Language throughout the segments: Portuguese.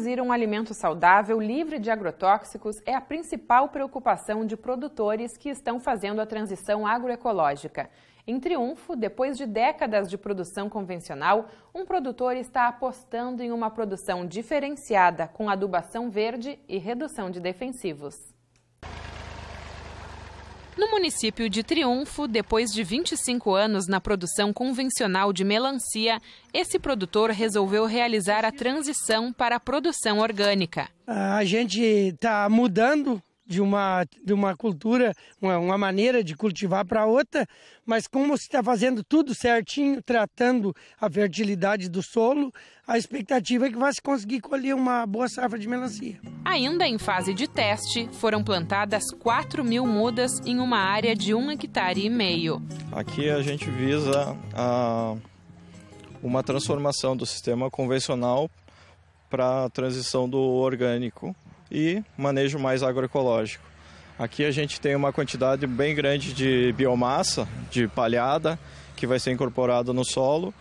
Produzir um alimento saudável livre de agrotóxicos é a principal preocupação de produtores que estão fazendo a transição agroecológica. Em triunfo, depois de décadas de produção convencional, um produtor está apostando em uma produção diferenciada com adubação verde e redução de defensivos. No município de Triunfo, depois de 25 anos na produção convencional de melancia, esse produtor resolveu realizar a transição para a produção orgânica. A gente está mudando de uma, de uma cultura, uma, uma maneira de cultivar para outra, mas como se está fazendo tudo certinho, tratando a fertilidade do solo, a expectativa é que vai se conseguir colher uma boa safra de melancia. Ainda em fase de teste, foram plantadas 4 mil mudas em uma área de 1 hectare e meio. Aqui a gente visa a, uma transformação do sistema convencional para a transição do orgânico e manejo mais agroecológico. Aqui a gente tem uma quantidade bem grande de biomassa, de palhada, que vai ser incorporada no solo.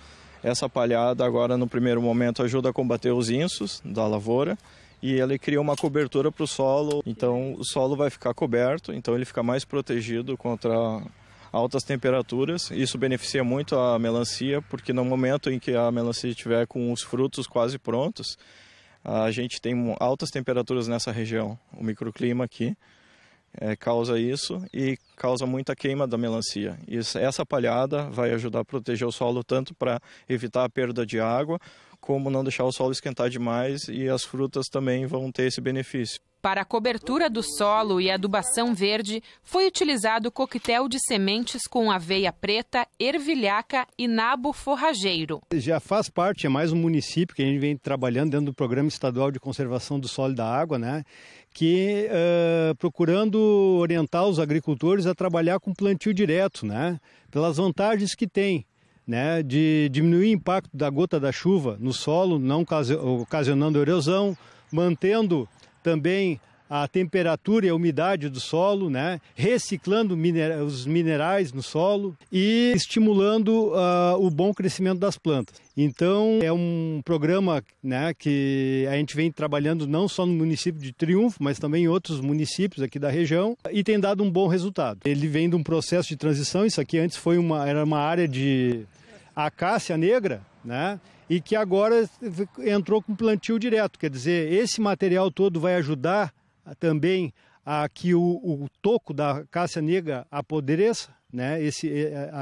Essa palhada agora no primeiro momento ajuda a combater os insos da lavoura e ele cria uma cobertura para o solo. Então o solo vai ficar coberto, então ele fica mais protegido contra altas temperaturas. Isso beneficia muito a melancia, porque no momento em que a melancia estiver com os frutos quase prontos, a gente tem altas temperaturas nessa região, o microclima aqui é, causa isso e causa muita queima da melancia. Isso, essa palhada vai ajudar a proteger o solo tanto para evitar a perda de água, como não deixar o solo esquentar demais e as frutas também vão ter esse benefício. Para a cobertura do solo e adubação verde, foi utilizado coquetel de sementes com aveia preta, ervilhaca e nabo forrageiro. Já faz parte, é mais um município que a gente vem trabalhando dentro do Programa Estadual de Conservação do Solo e da Água, né? que uh, procurando orientar os agricultores a trabalhar com plantio direto, né? pelas vantagens que tem. Né, de diminuir o impacto da gota da chuva no solo, não ocasionando erosão, mantendo também a temperatura e a umidade do solo, né? reciclando minera os minerais no solo e estimulando uh, o bom crescimento das plantas. Então é um programa né, que a gente vem trabalhando não só no município de Triunfo, mas também em outros municípios aqui da região e tem dado um bom resultado. Ele vem de um processo de transição, isso aqui antes foi uma, era uma área de acácia negra, né? e que agora entrou com plantio direto. Quer dizer, esse material todo vai ajudar também a que o, o toco da cássia negra apodreça, né? Esse,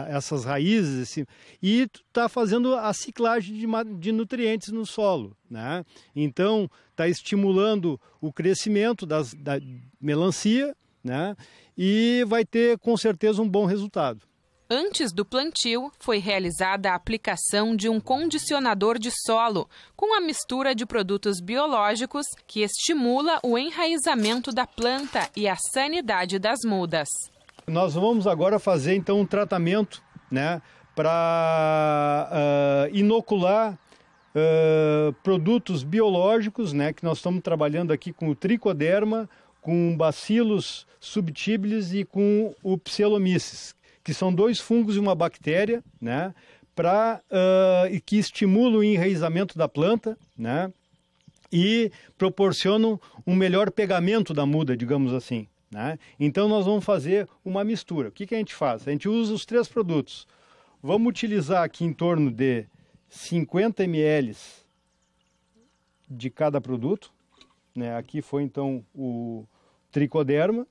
essas raízes, esse, e está fazendo a ciclagem de, de, nutrientes no solo. Né? Então, está estimulando o crescimento das, da melancia né? e vai ter, com certeza, um bom resultado. Antes do plantio, foi realizada a aplicação de um condicionador de solo com a mistura de produtos biológicos que estimula o enraizamento da planta e a sanidade das mudas. Nós vamos agora fazer então um tratamento, né, para uh, ah, inocular uh, produtos biológicos, né, que nós estamos trabalhando aqui com o tricoderma, com bacilos subtibilis e com o pselomyces, que são dois fungos e uma bactéria, né? Pra, uh, que estimulam o enraizamento da planta, né? E proporcionam um melhor pegamento da muda, digamos assim. Né? Então nós vamos fazer uma mistura. O que, que a gente faz? A gente usa os três produtos. Vamos utilizar aqui em torno de 50 ml de cada produto. Né? Aqui foi então o tricoderma.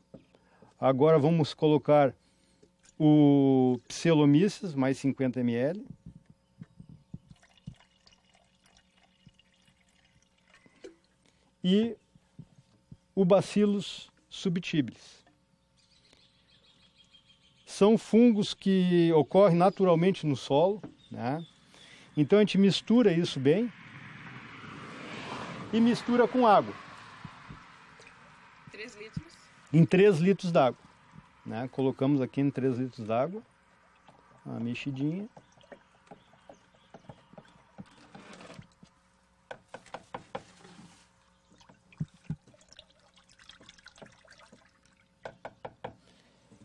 Agora vamos colocar o Pselomyces, mais 50 ml. E o Bacillus subtibilis. São fungos que ocorrem naturalmente no solo, né? Então a gente mistura isso bem e mistura com água. 3 litros? Em 3 litros d'água. Né? Colocamos aqui em 3 litros d'água, uma mexidinha.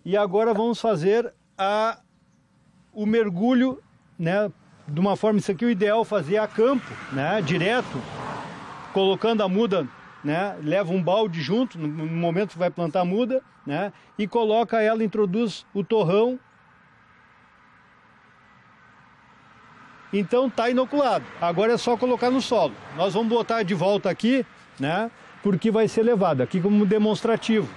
E agora vamos fazer a, o mergulho, né? De uma forma, isso aqui é o ideal fazer a campo, né? Direto, colocando a muda né? leva um balde junto, no momento que vai plantar muda, né? e coloca ela, introduz o torrão. Então está inoculado. Agora é só colocar no solo. Nós vamos botar de volta aqui, né? porque vai ser levado aqui como demonstrativo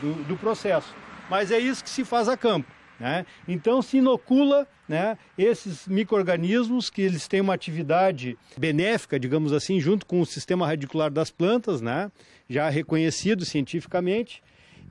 do, do processo. Mas é isso que se faz a campo. Né? Então se inocula né, esses micro-organismos que eles têm uma atividade benéfica, digamos assim, junto com o sistema radicular das plantas, né, já reconhecido cientificamente,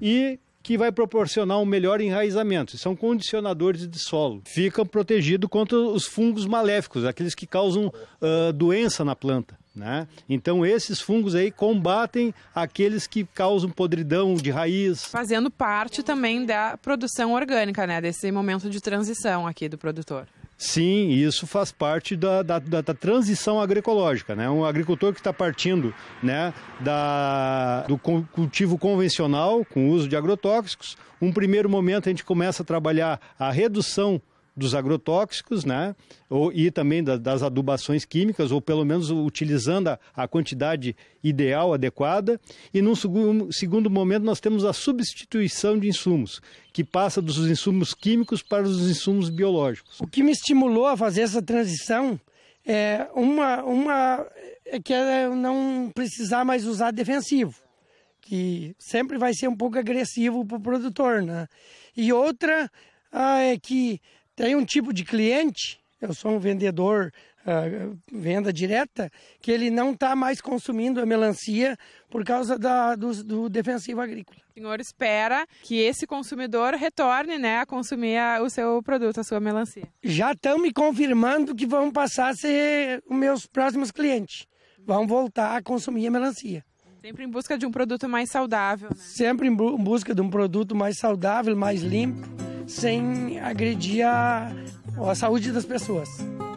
e que vai proporcionar um melhor enraizamento. São condicionadores de solo. Ficam protegidos contra os fungos maléficos, aqueles que causam uh, doença na planta. Né? Então esses fungos aí combatem aqueles que causam podridão de raiz. Fazendo parte também da produção orgânica, né? desse momento de transição aqui do produtor. Sim, isso faz parte da, da, da, da transição agroecológica. Né? Um agricultor que está partindo né, da, do cultivo convencional, com o uso de agrotóxicos, um primeiro momento a gente começa a trabalhar a redução dos agrotóxicos, né? Ou, e também da, das adubações químicas, ou pelo menos utilizando a, a quantidade ideal, adequada. E num segundo, segundo momento, nós temos a substituição de insumos, que passa dos insumos químicos para os insumos biológicos. O que me estimulou a fazer essa transição é uma, uma é que é não precisar mais usar defensivo, que sempre vai ser um pouco agressivo para o produtor, né? E outra ah, é que tem um tipo de cliente, eu sou um vendedor uh, venda direta, que ele não está mais consumindo a melancia por causa da, do, do, defensivo agrícola. O senhor espera que esse consumidor retorne né, a consumir a, o seu produto, a sua melancia? Já estão me confirmando que vão passar a ser os meus próximos clientes. Vão voltar a consumir a melancia. Sempre em busca de um produto mais saudável. Né? Sempre em busca de um produto mais saudável, mais limpo sem agredir a, a saúde das pessoas.